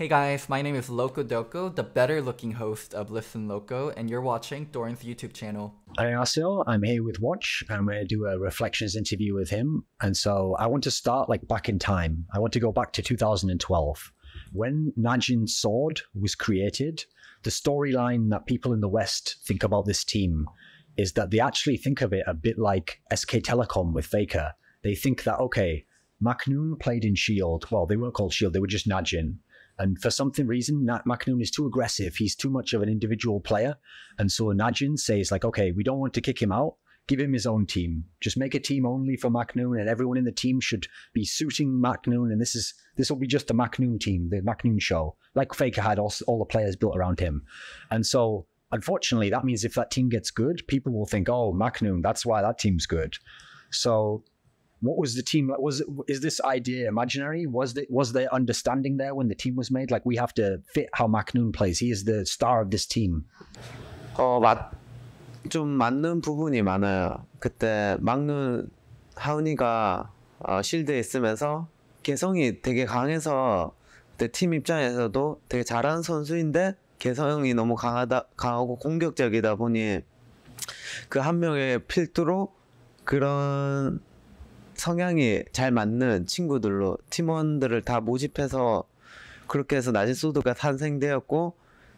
Hey guys, my name is Loco Doco, the better looking host of Listen Loco, and you're watching Doran's YouTube channel. Hi Arcel, I'm here with Watch, and I'm going to do a reflections interview with him. And so I want to start like back in time. I want to go back to 2012. When Najin Sword was created, the storyline that people in the West think about this team is that they actually think of it a bit like SK Telecom with Faker. They think that, okay, Maknoon played in S.H.I.E.L.D. Well, they weren't called S.H.I.E.L.D., they were just Najin and for something reason, Nat McNoon is too aggressive. He's too much of an individual player. And so Najin says, like, okay, we don't want to kick him out. Give him his own team. Just make a team only for McNoon, and everyone in the team should be suiting McNoon. And this is this will be just the McNoon team, the McNoon show. Like Faker had all, all the players built around him. And so unfortunately, that means if that team gets good, people will think, oh, Macnoon, that's why that team's good. So what was the team like was is this idea imaginary was t h t was there understanding there when the team was made like we have to fit how macnoon plays he is the star of this team 어 맞 좀 맞는 부분이 많아요 그때 막눈 하은이가 어, 실드에 있으면서 개성이 되게 강해서 그때 팀 입장에서도 되게 잘하는 선수인데 개성이 너무 강하다 강하고 공격적이다 보니 그 한 명의 필두로 그런 성향이 잘 맞는 친구들로 팀원들을 다 모집해서 그렇게 해서 낮은 소드가 탄생되었고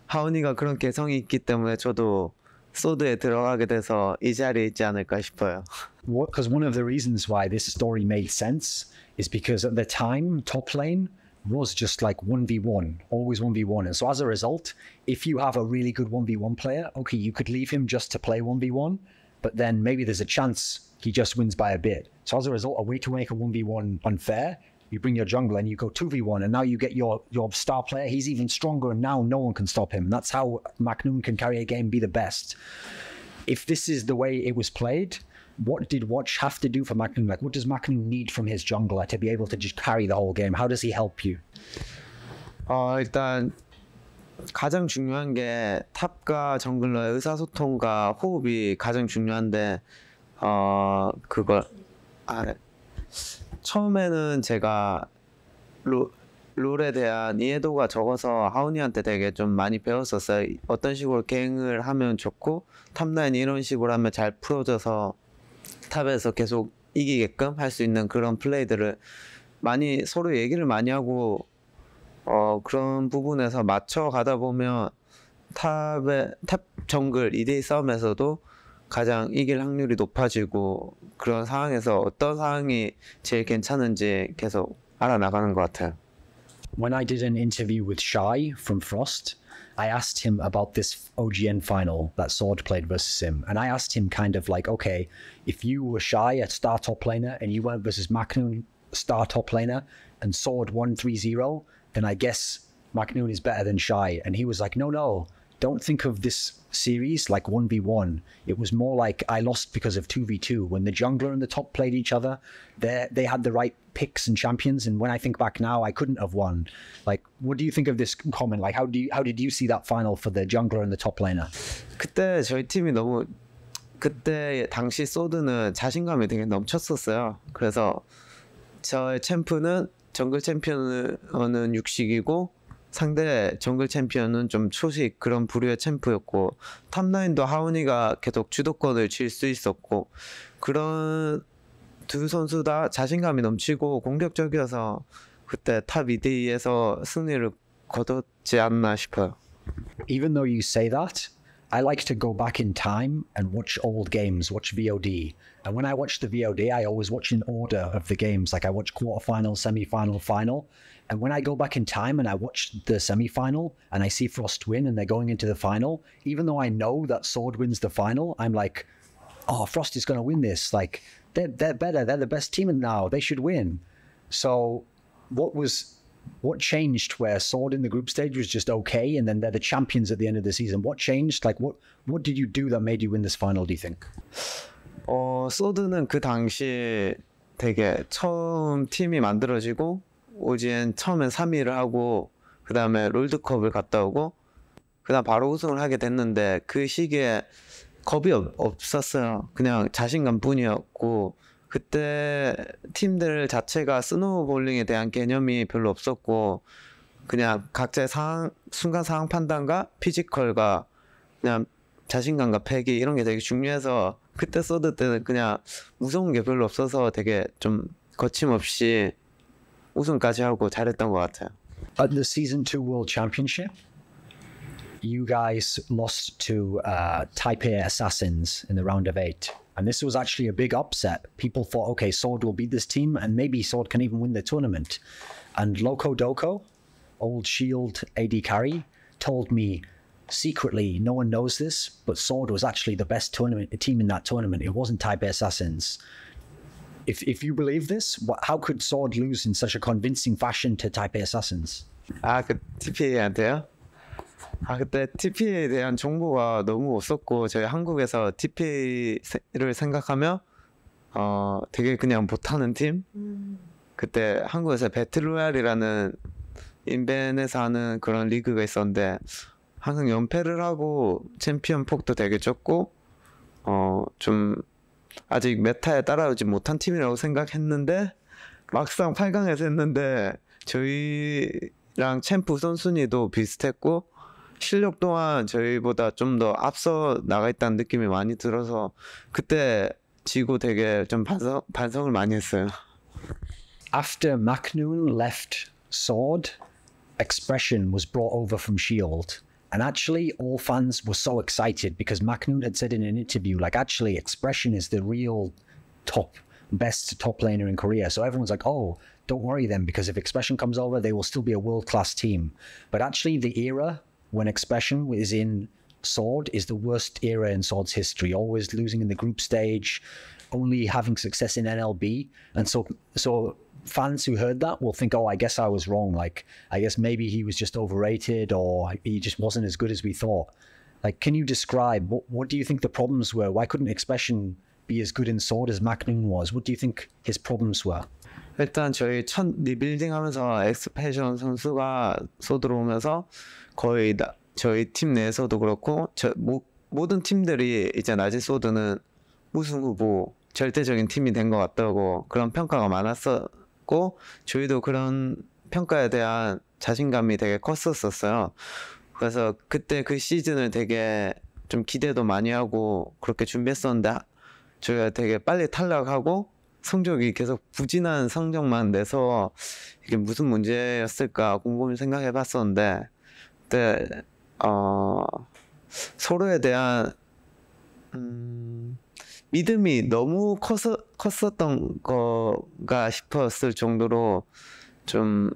하은이가 그런 개성이 있기 때문에 저도 소드에 들어가게 돼서 이 자리에 있지 않을까 싶어요. Because one of the reasons why this story made sense is because at the time top lane was just like 1v1, always 1v1. And so as a result, if you have a really good 1v1 player, okay, you could leave him just to play 1v1. but then maybe there's a chance he just wins by a bit. So as a result, a way to make a 1v1 unfair, you bring your jungler and you go 2v1 and now you get your your star player he's even stronger and now no one can stop him that's how macnoon can carry a game be the best if this is the way it was played what did watch have to do for macnoon like what does macnoon need from his jungler to be able to just carry the whole game how does he help you uh, 일단 가장 중요한 게 탑과 정글러의 의사소통과 호흡이 가장 중요한데 어 그걸 아 네. 처음에는 제가 로, 롤에 대한 이해도가 적어서 하운이한테 되게 좀 많이 배웠었어요. 어떤 식으로 갱을 하면 좋고 탑라인 이런 식으로 하면 잘 풀어져서 탑에서 계속 이기게끔 할 수 있는 그런 플레이들을 많이 서로 얘기를 많이 하고 어, 그런 부분에서 맞춰 가다 보면 탑의 탑 정글 2대2 싸움에서도 가장 이길 확률이 높아지고 그런 상황에서 어떤 상황이 제일 괜찮은지 계속 알아나가는 것 같아요. When I did an interview with Shai from Frost, I asked him about this OGN final that Sword played versus him. And I asked him kind of like, okay, if you were Shy, a star top laner, and you went versus Macnoon, star top laner, and Sword 130, then I guess McNoon is better than Shy. And he was like, no, no, don't think of this series like 1v1. It was more like I lost because of 2v2. When the jungler and the top played each other, they had the right picks and champions. And when I think back now, I couldn't have won. Like, what do you think of this comment? Like, how do you, how did you see that final for the jungler and the top laner? 그때 저희 팀이 너무 그때 당시 소드는 자신감이 되게 넘쳤었어요. 그래서 저의 챔프는 정글 챔피언은 육식이고 상대 정글 챔피언은 좀 초식 그런 부류의 챔프였고 탑라인도 하운이가 계속 주도권을 칠 수 있었고 그런 두 선수 다 자신감이 넘치고 공격적이어서 그때 탑 2대2에서 승리를 거뒀지 않나 싶어요. Even though you say that, I like to go back in time and watch old games, watch VOD. And when I watch the VOD, I always watch in order of the games. Like I watch quarterfinal, semi-final, final. And when I go back in time and I watch the semi-final and I see Frost win and they're going into the final, even though I know that Sword wins the final, I'm like, oh, Frost is going to win this. Like they're, they're better. They're the best team now. They should win. So what was what changed where Sword in the group stage was just okay and then they're the champions at the end of the season? What changed? Like what what did you do that made you win this final, do you think? 어, 소드는 그 당시에 되게 처음 팀이 만들어지고 오지엔 처음엔 3위를 하고 그다음에 롤드컵을 갔다 오고 그다음 바로 우승을 하게 됐는데 그 시기에 겁이 없, 없었어요. 그냥 자신감뿐이었고 그때 팀들 자체가 스노우 볼링에 대한 개념이 별로 없었고 그냥 각자의 상황, 순간 상황 판단과 피지컬과 그냥 자신감과 패기 이런 게 되게 중요해서 그때 써드 때는 그냥 무서운 게 별로 없어서 되게 좀 거침없이 우승까지 하고 잘했던 것 같아요. At the season two world championship, you guys lost to uh, Taipei Assassins in the round of eight. And this was actually a big upset. People thought, okay, Sword will beat this team, and maybe Sword can even win the tournament. And Loco Doco, old Shield AD carry, told me secretly, no one knows this, but Sword was actually the best tournament team in that tournament. It wasn't Taipei Assassins. If, if you believe this, what, how could Sword lose in such a convincing fashion to Taipei Assassins? 아, ah, 아 그때 TP에 대한 정보가 너무 없었고 저희 한국에서 TP를 생각하며 어 되게 그냥 못하는 팀 음. 그때 한국에서 배틀로얄이라는 인벤에서 하는 그런 리그가 있었는데 항상 연패를 하고 챔피언 폭도 되게 적고 어 좀 아직 메타에 따라오지 못한 팀이라고 생각했는데 막상 8강에서 했는데 저희랑 챔프 선순위도 비슷했고 실력 또한 저희보다 앞서 나가 있다는 느낌이 많이 들어서 그때 지고 되게 좀 반성, 반성을 많이 했어요. After Macnoon left Sword, expression was brought over from Shield. And actually, all fans were so excited because Macnoon had said in an interview, like, actually, expression is the real top, best top laner in Korea. So everyone's like, oh, don't worry then, because if expression comes over, they will still be a world class team. But actually, the era when expression is in Sword is the worst era in Sword's history. Always losing in the group stage, only having success in NLB, and so so fans who heard that will think, oh, I guess I was wrong. Like I guess maybe he was just overrated, or he just wasn't as good as we thought. Like, can you describe what what do you think the problems were? Why couldn't Expression be as good in Sword as Magnum was? What do you think his problems were? 일단 저희 첫 리빌딩 하면서 엑스패션 선수가 쏟아오면서 거의 나, 저희 팀 내에서도 그렇고 저, 모, 모든 팀들이 이제 나지 소드는 우승 후보 절대적인 팀이 된 것 같다고 그런 평가가 많았었고 저희도 그런 평가에 대한 자신감이 되게 컸었었어요. 그래서 그때 그 시즌을 되게 좀 기대도 많이 하고 그렇게 준비했었는데 저희가 되게 빨리 탈락하고 성적이 계속 부진한 성적만 내서 이게 무슨 문제였을까 곰곰이 생각해 봤었는데 그때 어 서로에 대한 음 믿음이 너무 커서 컸었던 거가 싶었을 정도로 좀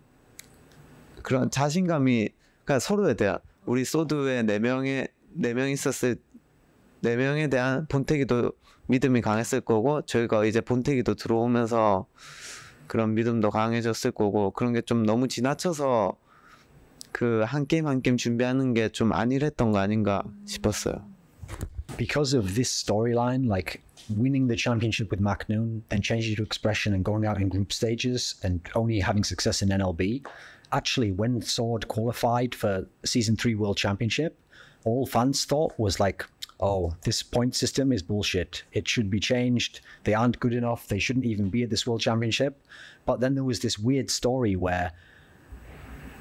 그런 자신감이 그러니까 서로에 대한 우리 소드에 네 명의 네 명 있었을 네 명에 대한 본태기도 믿음이 강했을 거고 저희가 이제 본태기도 들어오면서 그런 믿음도 강해졌을 거고 그런 게 좀 너무 지나쳐서 그 한 게임 한 게임 준비하는 게 좀 안일했던 거 아닌가 싶었어요. Because of this storyline, like winning the championship with Macnoon, then changing to Expression and going out in group stages and only having success in NLB, actually when Sword qualified for season three world championship, all fans thought was like oh, this point system is bullshit. It should be changed. They aren't good enough. They shouldn't even be at this world championship. But then there was this weird story where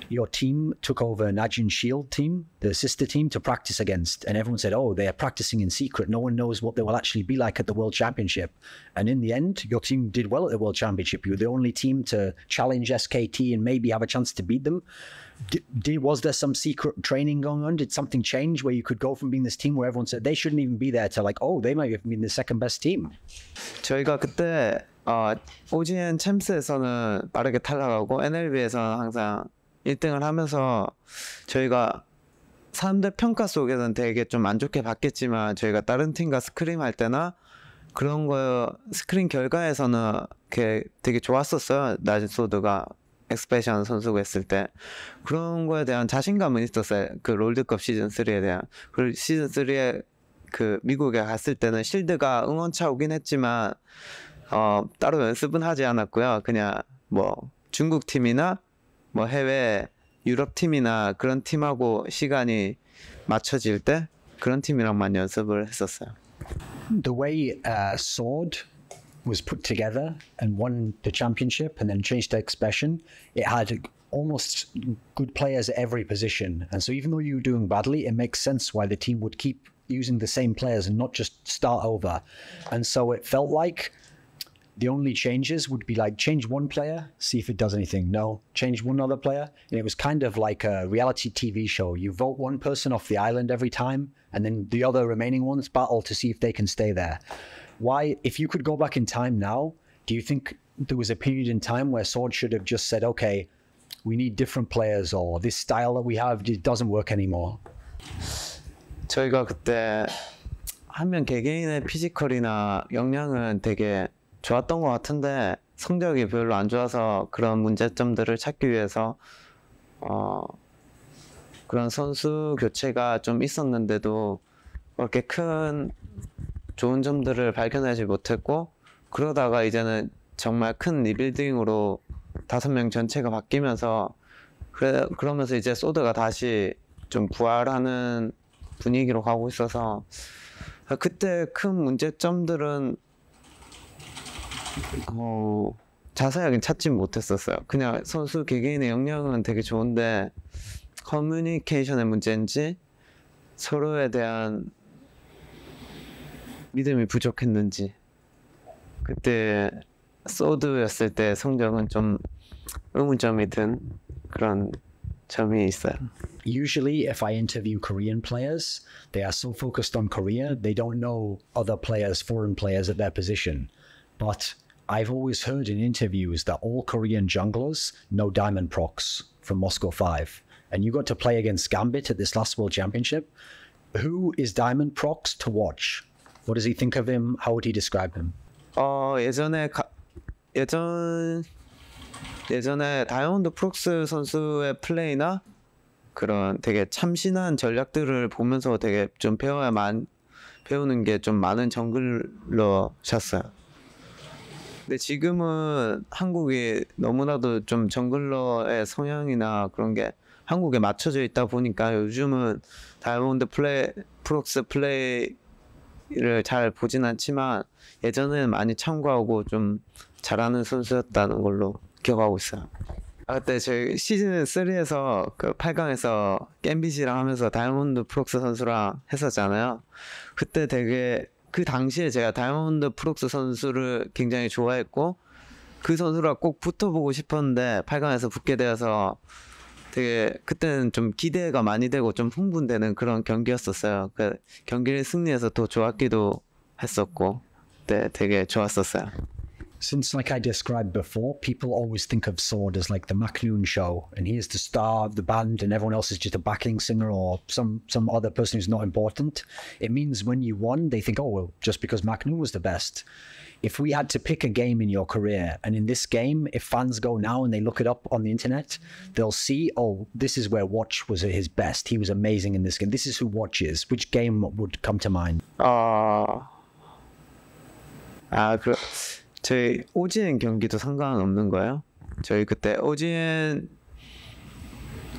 your team took over an Agent Shield team, the sister team, to practice against. And everyone said, oh, they're practicing in secret. No one knows what they will actually be like at the World Championship. And in the end, your team did well at the World Championship. You were the only team to challenge SKT and maybe have a chance to beat them. was there some secret training going on? Did something change where you could go from being this team where everyone said they shouldn't even be there to like, oh, they might have been the second best team? 저희가 그때 어, 오지엔 챔스에서는 빠르게 탈락하고 NLB에서는 항상 1등을 하면서 저희가 사람들 평가 속에서는 되게 좀 안 좋게 봤겠지만 저희가 다른 팀과 스크림 할 때나 그런 거 스크린 결과에서는 이게 되게 좋았었어요. 낮은 소드가 엑스페션 선수고 했을 때 그런 거에 대한 자신감은 있었어요. 그 롤드컵 시즌 3에 대한 그 시즌 3에 그 미국에 갔을 때는 실드가 응원차 오긴 했지만 어 따로 연습은 하지 않았고요. 그냥 뭐 중국 팀이나 뭐 해외 유럽 팀이나 그런 팀하고 시간이 맞춰질 때 그런 팀이랑만 연습을 했었어요. The way uh, sword was put together and won the championship and then changed the expression, it had almost good players at every position. And so even though you were doing badly, it makes sense why the team would keep using the same players and not just start over. And so it felt like the only changes would be like change one player, see if it does anything. No, change one other player. And it was kind of like a reality TV show. You vote one person off the island every time, and then the other remaining ones battle to see if they can stay there. Why, if you could go back in time now, do you think there was a period in time where Sword should have just said, okay, we need different players, or this style that we have it doesn't work anymore? 저희가 그때 한 명 개개인의 피지컬이나 역량은 되게 좋았던 것 같은데 성적이 별로 안 좋아서 그런 문제점들을 찾기 위해서 어, 그런 선수 교체가 좀 있었는데도 그렇게 큰 좋은 점들을 발견하지 못했고 그러다가 이제는 정말 큰 리빌딩으로 다섯 명 전체가 바뀌면서 그래, 그러면서 이제 소드가 다시 좀 부활하는 분위기로 가고 있어서 그때 큰 문제점들은 어, 자세하게 찾진 못했었어요. 그냥 선수 개개인의 역량은 되게 좋은데 커뮤니케이션의 문제인지 서로에 대한 믿음이 부족했는지 그때 소드였을 때 성적은 좀 의문점이 든 그런 점이 있어요. Usually, if I interview Korean players, they are so focused on Korea, they don't know other players, foreign players at their position. But I've always heard in interviews that all Korean junglers know diamond procs from Moscow 5. And you got to play against Gambit at this last World Championship. Who is Diamond Prox to watch? What does he think of him? How would he describe him? 어 예전에 예전 예전에 다이아몬드 프록스 선수의 플레이나 그런 되게 참신한 전략들을 보면서 되게 좀 배워야만 배우는 게좀 많은 정글러셨어요. 근데 지금은 한국이 너무나도 좀 정글러의 성향이나 그런 게 한국에 맞춰져 있다 보니까 요즘은 다이아몬드 플레이 프록스 플레이를 잘 보진 않지만 예전에는 많이 참고하고 좀 잘하는 선수였다는 걸로 기억하고 있어요. 아, 그때 저희 시즌 3에서 그 8강에서 겜빗이랑 하면서 다이아몬드 프록스 선수랑 했었잖아요. 그때 되게 그 당시에 제가 다이아몬드 프록스 선수를 굉장히 좋아했고 그 선수랑 꼭 붙어보고 싶었는데 8강에서 붙게 되어서 되게 그때는 좀 기대가 많이 되고 좀 흥분되는 그런 경기였었어요. 그 경기를 승리해서 더 좋았기도 했었고, 네, 되게 좋았었어요. since, like I described before, people always think of Sword as like the Macnoon show, and he is the star of the band, and everyone else is just a backing singer or some some other person who's not important. It means when you won, they think, oh well, just because Macnoon was the best. If we had to pick a game in your career, and in this game, if fans go now and they look it up on the internet, they'll see, oh, this is where Watch was at his best. He was amazing in this game. This is who Watch is. Which game would come to mind? Ah. Uh... Uh, 저희 오지엔 경기도 상관없는 거예요? 저희 그때 오지엔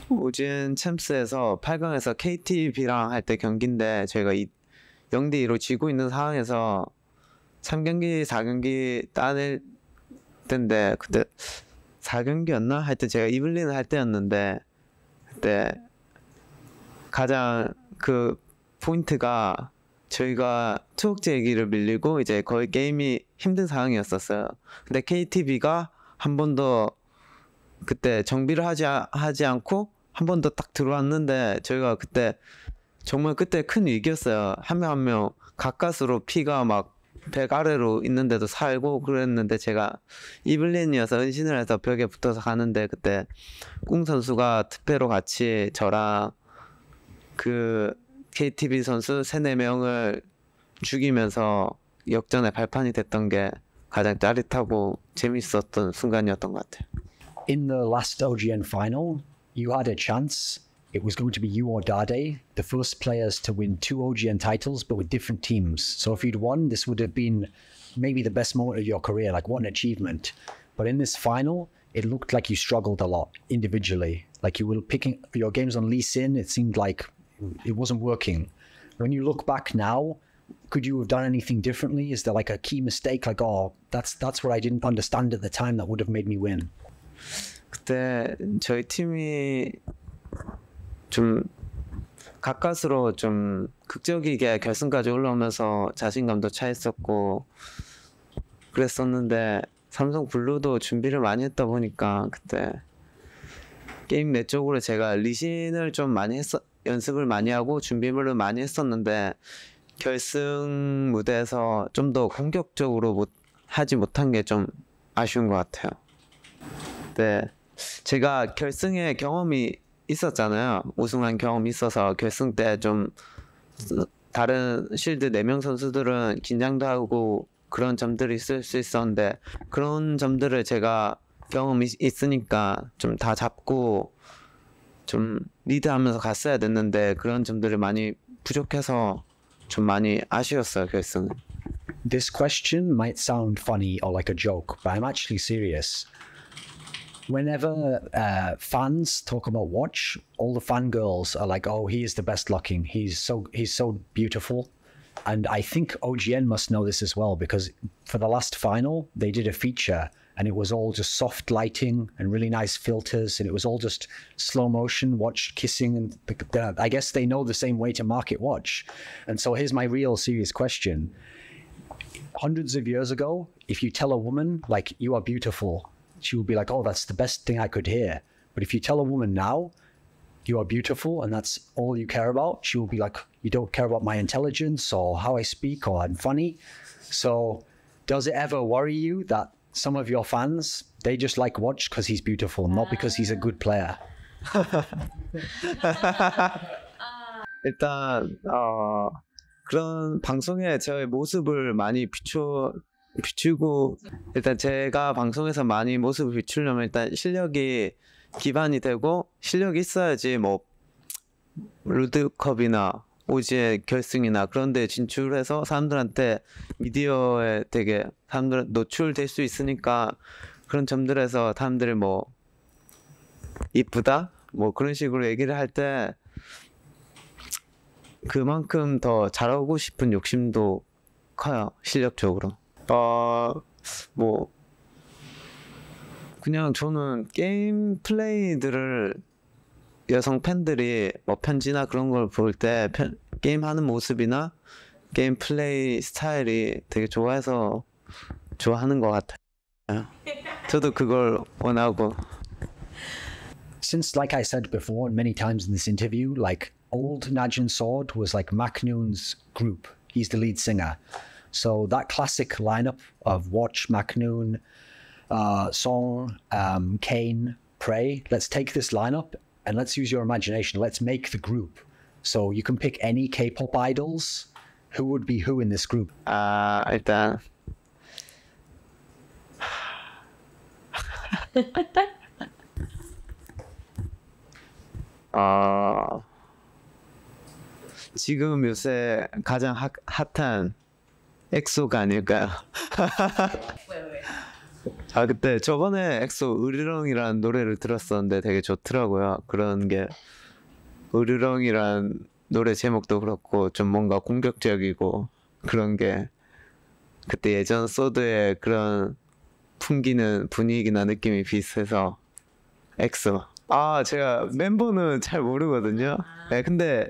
오지엔 챔스에서 8강에서 KTB랑 할 때 경기인데 저희가 0대 2로 지고 있는 상황에서 3경기 4경기 따낼 때인데 그때 4경기였나? 하여튼 제가 이블린 할 때였는데 그때 가장 그 포인트가 저희가 투옥제 얘기를 밀리고 이제 거의 게임이 힘든 상황이었었어요. 근데 k t v 가한번도 그때 정비를 하지 하지 않고 한 번 더 딱 들어왔는데 저희가 그때 정말 그때 큰 위기였어요. 한 명 한 명 가까스로 피가 막백 아래로 있는데도 살고 그랬는데 제가 이블린이어서 은신을 해서 벽에 붙어서 가는데 그때 꿍 선수가 특패로 같이 저랑 그 KTB 선수 3, 4명을 죽이면서 역전의 발판이 됐던 게 가장 짜릿하고 재밌었던 순간이었던 것 같아요. In the last LGN final, you had a chance. It was going to be you or Dade, the first players to win two OGN titles, but with different teams. So if you'd won, this would have been maybe the best moment of your career. Like, what an achievement. But in this final, it looked like you struggled a lot individually. Like you were picking your games on Lee Sin, it seemed like it wasn't working. When you look back now, could you have done anything differently? Is there like a key mistake? Like, oh, that's that's what I didn't understand at the time that would have made me win. 그때 저희 팀이 좀 가까스로 좀 극적이게 결승까지 올라오면서 자신감도 차있었고 그랬었는데 삼성 블루도 준비를 많이 했다 보니까 그때 게임 내 쪽으로 제가 리신을 좀 많이 했었 연습을 많이 하고 준비물을 많이 했었는데 결승 무대에서 좀 더 공격적으로 못, 하지 못한 게 좀 아쉬운 것 같아요. 네. 제가 결승에 경험이 있었잖아요. 우승한 경험이 있어서 결승 때 좀 다른 실드 4명 선수들은 긴장도 하고 그런 점들이 있을 수 있었는데 그런 점들을 제가 경험이 있으니까 좀 다 잡고 좀 리드하면서 갔어야 됐는데 그런 점들이 많이 부족해서 좀 많이 아쉬웠어요 결승은. This question might sound funny or like a joke, but I'm actually serious. whenever uh, fans talk about watch, all the fangirls are like, "Oh, he is the best looking. He's so he's so beautiful." And I think OGN must know this as well because for the last final, they did a feature and it was all just soft lighting and really nice filters and it was all just slow motion watch kissing and the, i guess they know the same way to market watch and so here's my real serious question hundreds of years ago if you tell a woman like you are beautiful she will be like oh that's the best thing i could hear but if you tell a woman now you are beautiful and that's all you care about she will be like you don't care about my intelligence or how i speak or i'm funny so does it ever worry you that some of your fans, they just like Watch because he's beautiful, not because he's a good player. 일단 어, 그런 방송에 저의 모습을 많이 비추 비추고 일단 제가 방송에서 많이 모습을 비추려면 일단 실력이 기반이 되고 실력이 있어야지 뭐 루드컵이나 오지의 결승이나 그런 데 진출해서 사람들한테 미디어에 되게 사람들 노출될 수 있으니까 그런 점들에서 사람들이 뭐 이쁘다 뭐 그런 식으로 얘기를 할 때 그만큼 더 잘하고 싶은 욕심도 커요 실력적으로 아뭐 어, 그냥 저는 게임 플레이들을 여성 팬들이 뭐 편지나 그런 걸 볼 때 게임 하는 모습이나 게임 플레이 스타일이 되게 좋아해서 좋아하는 것 같아요. 저도 그걸 원하고. Since, like I said before, and many times in this interview, like old Najin Sword was like Macnoon's group. He's the lead singer. So that classic lineup of Watch, Macnoon, uh, Song, um, Kane, Prey, let's take this lineup and let's use your imagination. Let's make the group. So you can pick any K-pop idols. Who would be who in this group? Uh, I don't. 아 uh, 지금 요새 가장 핫, 핫한 엑소가 아닐까요? 아 그때 저번에 엑소 으르렁이라는 노래를 들었었는데 되게 좋더라고요. 그런 게 으르렁이란 노래 제목도 그렇고 좀 뭔가 공격적이고 그런 게 그때 예전 소드의 그런 풍기는 분위기나 느낌이 비슷해서 엑소 아 제가 멤버는 잘 모르거든요 아. 네 근데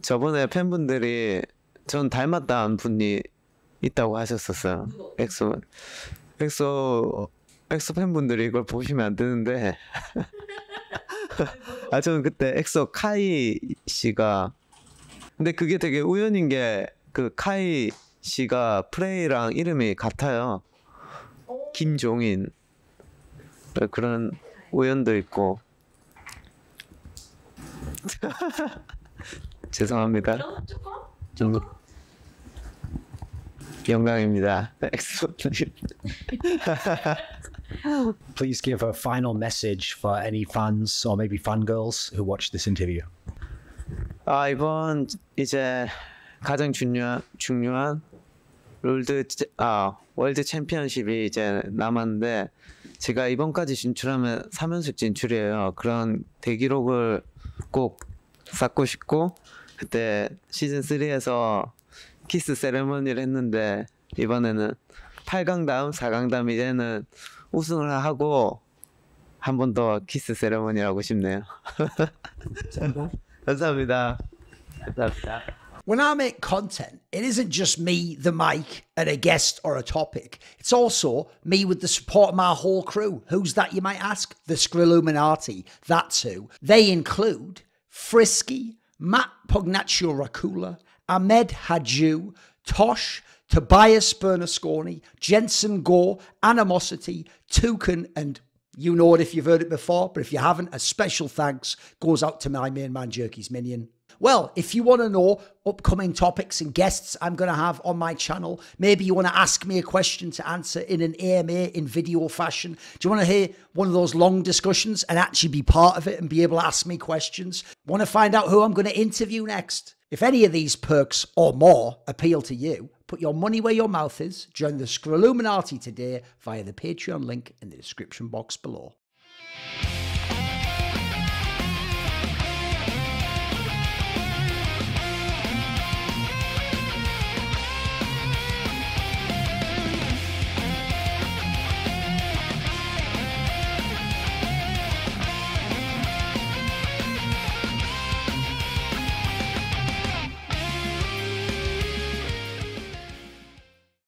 저번에 팬분들이 전 닮았다는 분이 있다고 하셨었어요 엑소 엑소 엑소 팬분들이 이걸 보시면 안 되는데 아 저는 그때 엑소 카이 씨가 근데 그게 되게 우연인 게 그 카이 씨가 프레이랑 이름이 같아요 김종인 그런 우연도 있고 죄송합니다. 조금? 조금? 영광입니다. Excellent. Please give a final message for any fans or maybe fangirls who watch this interview. 아 이번 이제 가장 중요 중요한 롤드 아 월드 챔피언십이 이제 남았는데 제가 이번까지 진출하면 3연속 진출이에요. 그런 대기록을 꼭 쌓고 싶고 그때 시즌 3에서 키스 세레머니를 했는데 이번에는 8강 다음 4강 다음 이제는 우승을 하고 키스 세레머니를 하고 싶네요. 감사합니다. 감사합니다. When I make content, it isn't just me, the mic, and a guest or a topic. It's also me with the support of my whole crew. Who's that, you might ask? The Skrilluminati. That's who. They include Frisky, Matt Pugnaccio Racula, Ahmed Hadju, Tosh, Tobias Bernasconi, Jensen Gore, Animosity, Toucan, and you know it if you've heard it before, but if you haven't, a special thanks goes out to my main man, Jerky's Minion. Well, if you want to know upcoming topics and guests I'm going to have on my channel, maybe you want to ask me a question to answer in an AMA in video fashion. Do you want to hear one of those long discussions and actually be part of it and be able to ask me questions? Want to find out who I'm going to interview next? If any of these perks or more appeal to you, put your money where your mouth is. Join the Screwluminati today via the Patreon link in the description box below.